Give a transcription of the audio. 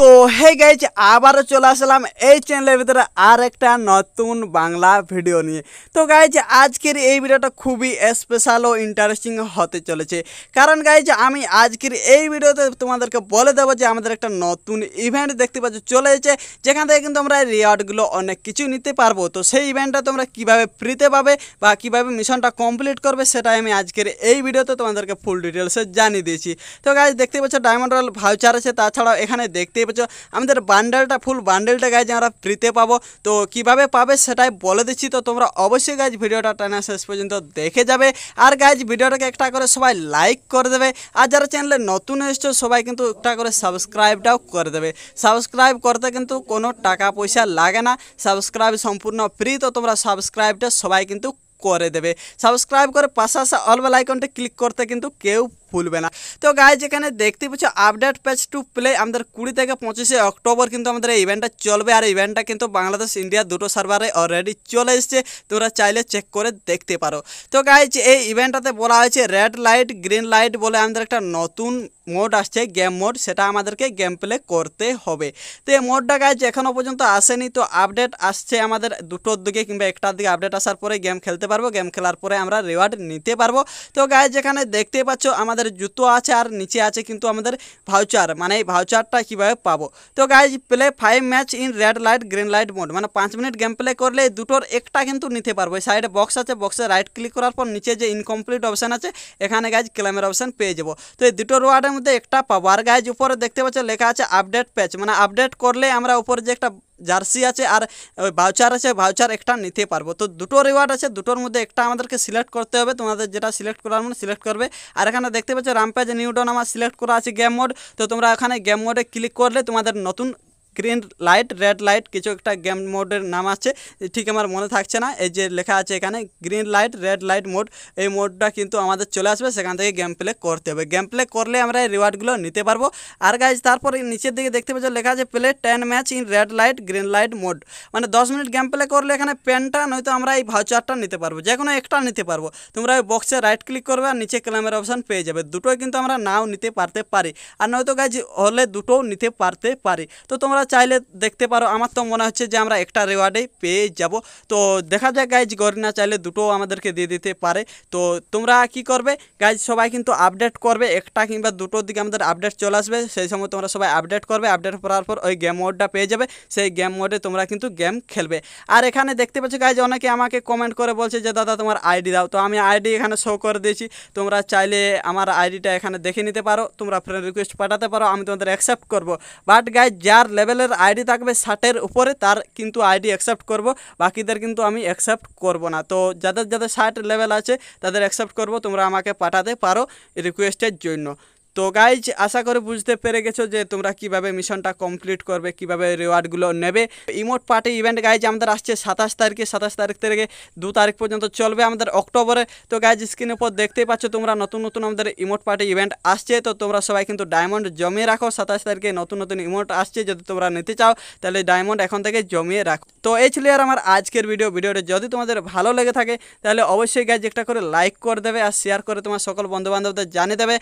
তো hey guys আবারও চলে আসলাম এই চ্যানেলের ভিতরে আর একটা নতুন বাংলা ভিডিও নিয়ে তো গাইজ আজকের এই ভিডিওটা খুবই স্পেশাল ও ইন্টারেস্টিং হতে চলেছে কারণ গাইজ আমি আজকের এই ভিডিওতে তোমাদেরকে বলে দেবো যে আমাদের একটা নতুন ইভেন্ট দেখতে পাচ্ছ চলে এসেছে যেখান থেকে কিন্তু আমরা রিওয়ার্ডগুলো অনেক কিছু নিতে পারবো তো সেই ইভেন্টটা তোমরা কিভাবে ফ্রিতে পাবে বা কিভাবে মিশনটা কমপ্লিট করবে সেটাই আমি আজকের এই ভিডিওতে তোমাদেরকে ফুল ডিটেলসে জানিয়ে দিয়েছি তো গাইজ দেখতে পাচ্ছ ডায়মন্ড রয়্যাল ভাউচার আছে তাছাড়াও এখানে দেখতে দেখতেই পাচ্ছ আমাদের বান্ডেলটা ফুল বান্ডেলটা গাইজ আমরা ফ্রিতে পাবো তো কিভাবে পাবে সেটাই বলে দিচ্ছি তো তোমরা অবশ্যই গাইজ ভিডিওটা টানা শেষ পর্যন্ত দেখে যাবে আর গাইজ ভিডিওটাকে একটা করে সবাই লাইক করে দেবে আর যারা চ্যানেলে নতুন এসছো সবাই কিন্তু একটা করে সাবস্ক্রাইবটাও করে দেবে সাবস্ক্রাইব করতে কিন্তু কোনো টাকা পয়সা লাগে না সাবস্ক্রাইব সম্পূর্ণ ফ্রি তো তোমরা সাবস্ক্রাইবটা সবাই কিন্তু করে দেবে সাবস্ক্রাইব করে আসা অলবেল আইকনটা ক্লিক করতে কিন্তু কেউ ভুলবে না তো গাইজ এখানে দেখতে পাচ্ছ আপডেট প্যাচ টু প্লে আমাদের কুড়ি থেকে পঁচিশে অক্টোবর কিন্তু আমাদের এই ইভেন্টটা চলবে আর ইভেন্টটা কিন্তু বাংলাদেশ ইন্ডিয়া দুটো সার্ভারে অলরেডি চলে এসছে তোমরা চাইলে চেক করে দেখতে পারো তো গাইজ এই ইভেন্টটাতে বলা হয়েছে রেড লাইট গ্রিন লাইট বলে আমাদের একটা নতুন মোড আসছে গেম মোড সেটা আমাদেরকে গেম প্লে করতে হবে তো এই মোডটা গাইজ এখনও পর্যন্ত আসেনি তো আপডেট আসছে আমাদের দুটোর দিকে কিংবা একটার দিকে আপডেট আসার পরে গেম খেলতে পারবো গেম খেলার পরে আমরা রিওয়ার্ড নিতে পারবো তো গাইজ এখানে দেখতে পাচ্ছ আমাদের জুতো আছে আর নিচে আছে কিন্তু আমাদের ভাউচার মানে ভাউচারটা কিভাবে পাব তো guys play 5 match in red light green light mode মানে 5 মিনিট গেম প্লে করলেই দুটোর একটা কিন্তু নিতে পারবো এই সাইডে বক্স আছে বক্সে রাইট ক্লিক করার পর নিচে যে ইনকমপ্লিট অপশন আছে এখানে गाइस ক্লেম এর অপশন পে যাব তো এই দুটোর ওয়ার মধ্যে একটা পাওয়ার गाइस উপরে দেখতে পাচ্ছেন লেখা আছে আপডেট প্যাচ মানে আপডেট করলে আমরা উপরে যে একটা জার্সি আছে আর ভাউচার আছে ভাউচার একটা নিতে পারবো তো দুটো রিওয়ার্ড আছে দুটোর মধ্যে একটা আমাদেরকে সিলেক্ট করতে হবে তোমাদের যেটা সিলেক্ট করার মানে সিলেক্ট করবে আর এখানে দেখতে পাচ্ছ রামপেজ নিউডন আমার সিলেক্ট করা আছে গেম মোড তো তোমরা এখানে গেম মোডে ক্লিক করলে তোমাদের নতুন গ্রিন লাইট রেড লাইট কিছু একটা গেম মোডের নাম আছে ঠিক আমার মনে থাকছে না এই যে লেখা আছে এখানে green light red light mode এই মোডটা কিন্তু আমাদের চলে আসবে সেখান থেকে গেম প্লে করতে হবে গেম প্লে করলে আমরা এই রিওয়ার্ডগুলো নিতে পারবো আর গাইজ তারপরে নিচের দিকে দেখতে পাচ্ছ লেখা আছে play ten match in red light green light mode মানে দশ মিনিট গেম প্লে করলে এখানে পেনটা নয়তো আমরা এই ভাউচারটা নিতে পারবো যে কোনো একটা নিতে পারবো তোমরা ওই বক্সে রাইট ক্লিক করবে আর নিচে ক্লামের অপশান পেয়ে যাবে দুটোই কিন্তু আমরা নাও নিতে পারতে পারি আর নয়তো গাছ হলে দুটোও নিতে পারতে পারি তো তোমরা চাইলে দেখতে পারো আমার তো মনে হচ্ছে যে আমরা একটা রেওয়ার্ডে পেয়ে যাব তো দেখা যাক গাইজ গরিনা চাইলে দুটো আমাদেরকে দিয়ে দিতে পারে তো তোমরা কি করবে গাইজ সবাই কিন্তু আপডেট করবে একটা কিংবা দুটোর দিকে আমাদের আপডেট চলে আসবে সেই সময় তোমরা সবাই আপডেট করবে আপডেট করার পর ওই গেম মোডটা পেয়ে যাবে সেই গেম মোডে তোমরা কিন্তু গেম খেলবে আর এখানে দেখতে পাচ্ছ গাইজ অনেকে আমাকে কমেন্ট করে বলছে যে দাদা তোমার আইডি দাও তো আমি আইডি এখানে শো করে দিয়েছি তোমরা চাইলে আমার আইডিটা এখানে দেখে নিতে পারো তোমরা ফ্রেন্ড রিকোয়েস্ট পাঠাতে পারো আমি তোমাদের অ্যাকসেপ্ট করবো বাট গাইজ যার লেভেল মডেলের আইডি থাকবে ষাটের উপরে তার কিন্তু আইডি অ্যাকসেপ্ট করব বাকিদের কিন্তু আমি অ্যাকসেপ্ট করব না তো যাদের যাদের ষাট লেভেল আছে তাদের অ্যাকসেপ্ট করব তোমরা আমাকে পাঠাতে পারো রিকোয়েস্টের জন্য তো গাইজ আশা করে বুঝতে পেরে গেছো যে তোমরা কিভাবে মিশনটা কমপ্লিট করবে কিভাবে রিওয়ার্ডগুলো নেবে ইমোট পার্টি ইভেন্ট গাইজ আমাদের আসছে সাতাশ তারিখে সাতাশ তারিখ থেকে দু তারিখ পর্যন্ত চলবে আমাদের অক্টোবরে তো গাইজ স্ক্রিনের পর দেখতেই পাচ্ছ তোমরা নতুন নতুন আমাদের ইমোট পার্টি ইভেন্ট আসছে তো তোমরা সবাই কিন্তু ডায়মন্ড জমিয়ে রাখো সাতাশ তারিখে নতুন নতুন ইমোট আসছে যদি তোমরা নিতে চাও তাহলে ডায়মন্ড এখন থেকে জমিয়ে রাখো তো এই ছিল আর আমার আজকের ভিডিও ভিডিওটা যদি তোমাদের ভালো লেগে থাকে তাহলে অবশ্যই গাইজ একটা করে লাইক করে দেবে আর শেয়ার করে তোমার সকল বন্ধুবান্ধবদের জানিয়ে দেবে